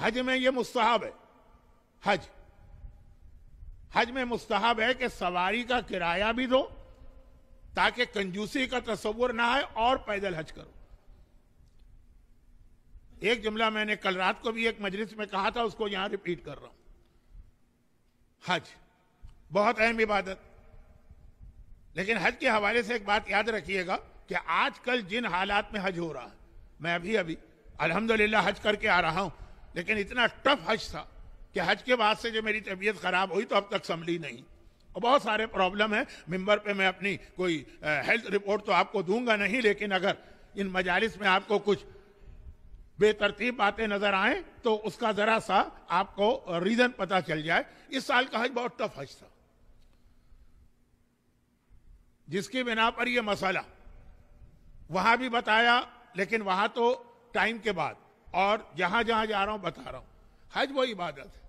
हज में यह मुस्ताहब है हज हज में मुस्ताहब है कि सवारी का किराया भी दो ताकि कंजूसी का तस्वुर ना आए और पैदल हज करो एक जुमला मैंने कल रात को भी एक मजलिस में कहा था उसको यहां रिपीट कर रहा हूं हज बहुत अहम इबादत लेकिन हज के हवाले से एक बात याद रखिएगा कि आजकल जिन हालात में हज हो रहा है मैं अभी अभी अल्हम्दुलिल्लाह हज करके आ रहा हूं लेकिन इतना टफ हज था कि हज के बाद से जो मेरी तबीयत खराब हुई तो अब तक संभली नहीं और बहुत सारे प्रॉब्लम है मेंबर पे मैं अपनी कोई हेल्थ रिपोर्ट तो आपको दूंगा नहीं लेकिन अगर इन मजालिस में आपको कुछ बेतरतीब बातें नजर आए तो उसका जरा सा आपको रीजन पता चल जाए इस साल का हज बहुत टफ हज था जिसकी बिना पर यह मसाला वहां भी बताया लेकिन वहां तो टाइम के बाद और जहां जहां जा रहा हूं बता रहा हूं हज वो इबादत है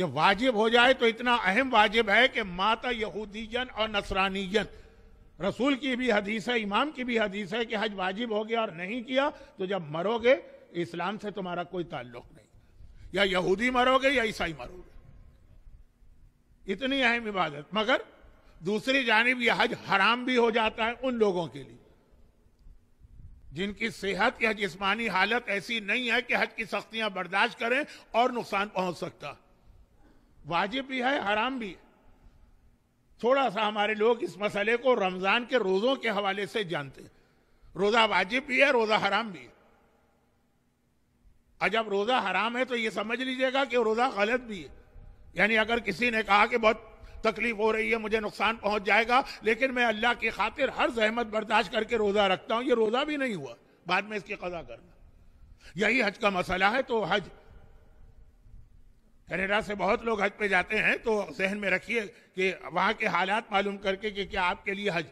जब वाजिब हो जाए तो इतना अहम वाजिब है कि माता यहूदीजन और नसरानीजन रसूल की भी हदीस है इमाम की भी हदीस है कि हज वाजिब हो गया और नहीं किया तो जब मरोगे इस्लाम से तुम्हारा कोई ताल्लुक नहीं या यहूदी मरोगे या ईसाई मरोगे इतनी अहम इबादत मगर दूसरी जानब यह हज हराम भी हो जाता है उन लोगों के लिए जिनकी सेहत या जिस्मानी हालत ऐसी नहीं है कि हज की सख्तियां बर्दाश्त करें और नुकसान पहुंच सकता वाजिब भी है हराम भी है थोड़ा सा हमारे लोग इस मसले को रमजान के रोजों के हवाले से जानते हैं रोजा वाजिब भी है रोजा हराम भी है और जब रोजा हराम है तो ये समझ लीजिएगा कि रोजा गलत भी है यानी अगर किसी ने कहा कि बहुत तकलीफ हो रही है मुझे नुकसान पहुंच जाएगा लेकिन मैं अल्लाह की खातिर हर जहमत बर्दाश्त करके रोज़ा रखता हूँ ये रोज़ा भी नहीं हुआ बाद में इसकी कजा करना यही हज का मसला है तो हज कनेडा से बहुत लोग हज पे जाते हैं तो जहन में रखिए कि वहां के हालात मालूम करके कि क्या आपके लिए हज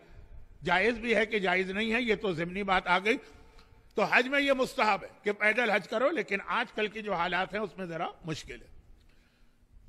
जायज़ भी है कि जायज़ नहीं है ये तो ज़िमनी बात आ गई तो हज में ये मुस्ताहब है कि पैदल हज करो लेकिन आजकल के जो हालात हैं उसमें ज़रा मुश्किल है